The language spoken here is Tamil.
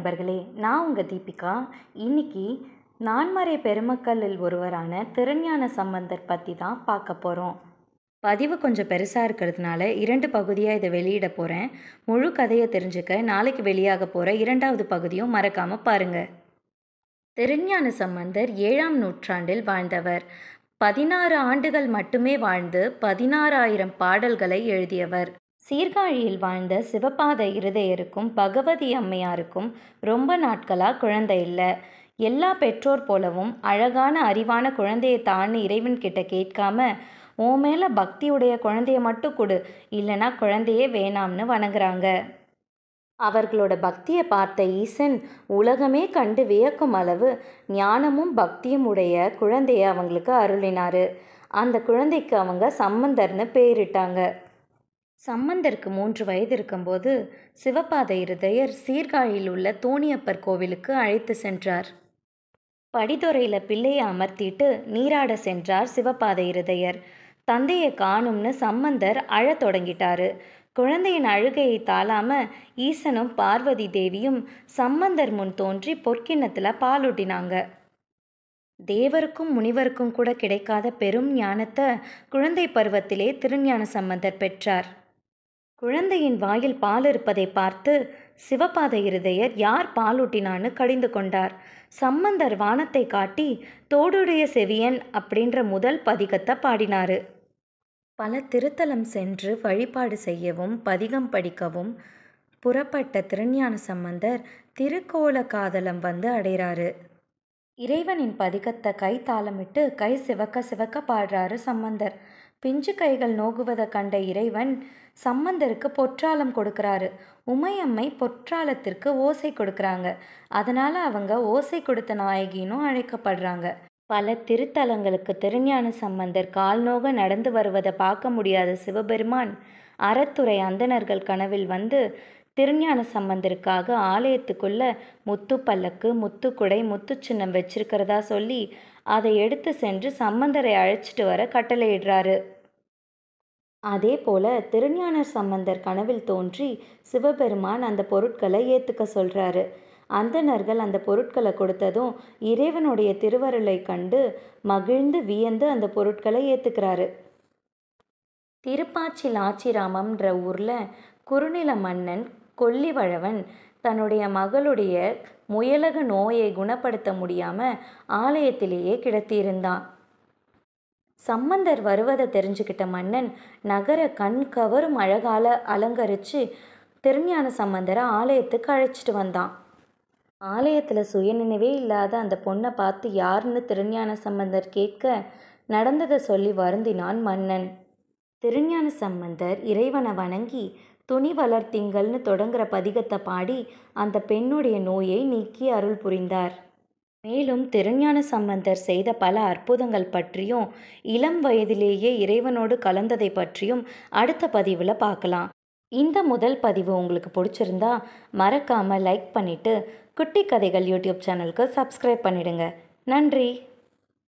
நண்பர்களே நான் உங்கள் தீபிகா இன்றைக்கி நான்மறை பெருமக்களில் ஒருவரான திருஞான சம்பந்தர் பற்றி தான் பார்க்க போகிறோம் பதிவு கொஞ்சம் பெருசாக இருக்கிறதுனால இரண்டு பகுதியாக இதை வெளியிட போகிறேன் முழு கதையை தெரிஞ்சுக்க நாளைக்கு வெளியாக போகிற இரண்டாவது பகுதியும் மறக்காமல் பாருங்கள் திருஞான சம்பந்தர் ஏழாம் நூற்றாண்டில் வாழ்ந்தவர் பதினாறு ஆண்டுகள் மட்டுமே வாழ்ந்து பதினாறாயிரம் பாடல்களை எழுதியவர் சீர்காழியில் வாழ்ந்த சிவபாத இருதயருக்கும் பகவதி அம்மையாருக்கும் ரொம்ப நாட்களாக குழந்தை இல்லை எல்லா பெற்றோர் போலவும் அழகான அறிவான குழந்தையை இறைவன் இறைவன்கிட்ட கேட்காம ஓ மேலே பக்தியுடைய குழந்தைய மட்டும் கொடு இல்லைனா குழந்தையே வேணாம்னு வணங்குறாங்க அவர்களோட பக்தியை பார்த்த ஈசன் உலகமே கண்டு வியக்கும் அளவு ஞானமும் பக்தியும் உடைய குழந்தையை அவங்களுக்கு அருளினார் அந்த குழந்தைக்கு அவங்க சம்பந்தர்னு பேரிட்டாங்க சம்பந்தருக்கு மூன்று வயது இருக்கும்போது சிவபாத இருதயர் சீர்காழியில் உள்ள தோணியப்பர் கோவிலுக்கு அழைத்து சென்றார் படிதுறையில் பிள்ளையை அமர்த்திட்டு நீராட சென்றார் சிவபாத இருதயர் தந்தையை காணும்னு சம்பந்தர் அழத் தொடங்கிட்டாரு குழந்தையின் அழுகையை தாளாம ஈசனும் பார்வதி தேவியும் சம்பந்தர் முன் தோன்றி பொற்கிண்ணத்தில் பாலூட்டினாங்க தேவருக்கும் முனிவருக்கும் கூட கிடைக்காத பெரும் ஞானத்தை குழந்தை பருவத்திலே திருஞான சம்பந்தர் பெற்றார் குழந்தையின் வாயில் பால் இருப்பதை பார்த்து சிவபாத இருதயர் யார் பாலூட்டினான்னு கடிந்து கொண்டார் சம்பந்தர் வானத்தை காட்டி தோடுடைய செவியன் அப்படின்ற முதல் பதிகத்தை பாடினாரு பல திருத்தலம் சென்று வழிபாடு செய்யவும் பதிகம் படிக்கவும் புறப்பட்ட திருஞான சம்பந்தர் திருக்கோல காதலம் வந்து அடைகிறாரு இறைவனின் பதிகத்தை கை தாளமிட்டு கை சிவக்க சிவக்க பாடுறாரு சம்பந்தர் பிஞ்சு கைகள் நோகுவதை கண்ட இறைவன் சம்பந்தருக்கு பொற்றாலம் கொடுக்குறாரு உமையம்மை பொற்றாலத்திற்கு ஓசை கொடுக்குறாங்க அதனால் அவங்க ஓசை கொடுத்த நாயகினும் அழைக்கப்படுறாங்க பல திருத்தலங்களுக்கு திருஞான சம்பந்தர் கால்நோக நடந்து வருவதை பார்க்க முடியாத சிவபெருமான் அறத்துறை அந்தணர்கள் கனவில் வந்து திருஞான சம்பந்தருக்காக ஆலயத்துக்குள்ளே முத்து பல்லக்கு முத்து குடை முத்து சின்னம் வச்சிருக்கிறதா சொல்லி அதை எடுத்து சென்று சம்பந்தரை அழைச்சிட்டு வர கட்டளையிடுறாரு அதே போல திருஞானர் சம்பந்தர் கனவில் தோன்றி சிவபெருமான் அந்த பொருட்களை ஏற்றுக்க சொல்கிறாரு அந்தணர்கள் அந்த பொருட்களை கொடுத்ததும் இறைவனுடைய திருவருளை கண்டு மகிழ்ந்து வியந்து அந்த பொருட்களை ஏற்றுக்கிறாரு திருப்பாச்சி லாச்சிராமம்ன்ற ஊரில் குறுநில மன்னன் கொல்லிவழவன் தன்னுடைய மகளுடைய முயலக நோயை குணப்படுத்த முடியாமல் ஆலயத்திலேயே கிடத்தியிருந்தான் சம்பந்தர் வருவதை தெரிஞ்சுக்கிட்ட மன்னன் நகர கண் கவரும் அழகால அலங்கரித்து திருஞான சம்பந்தரை ஆலயத்துக்கு அழைச்சிட்டு வந்தான் ஆலயத்தில் சுயநினைவே இல்லாத அந்த பொண்ணை பார்த்து யாருன்னு திருஞான சம்பந்தர் கேட்க நடந்ததை சொல்லி வருந்தினான் மன்னன் திருஞான சம்பந்தர் இறைவனை வணங்கி துணி வளர்த்திங்கள்னு தொடங்குற பதிகத்தை பாடி அந்த பெண்ணுடைய நோயை நீக்கி அருள் புரிந்தார் மேலும் திருஞான சம்பந்தர் செய்த பல அற்புதங்கள் பற்றியும் இளம் வயதிலேயே இறைவனோடு கலந்ததை பற்றியும் அடுத்த பதிவில் பார்க்கலாம் இந்த முதல் பதிவு உங்களுக்கு பிடிச்சிருந்தா மறக்காமல் லைக் பண்ணிவிட்டு குட்டி கதைகள் யூடியூப் சேனலுக்கு சப்ஸ்கிரைப் பண்ணிடுங்க நன்றி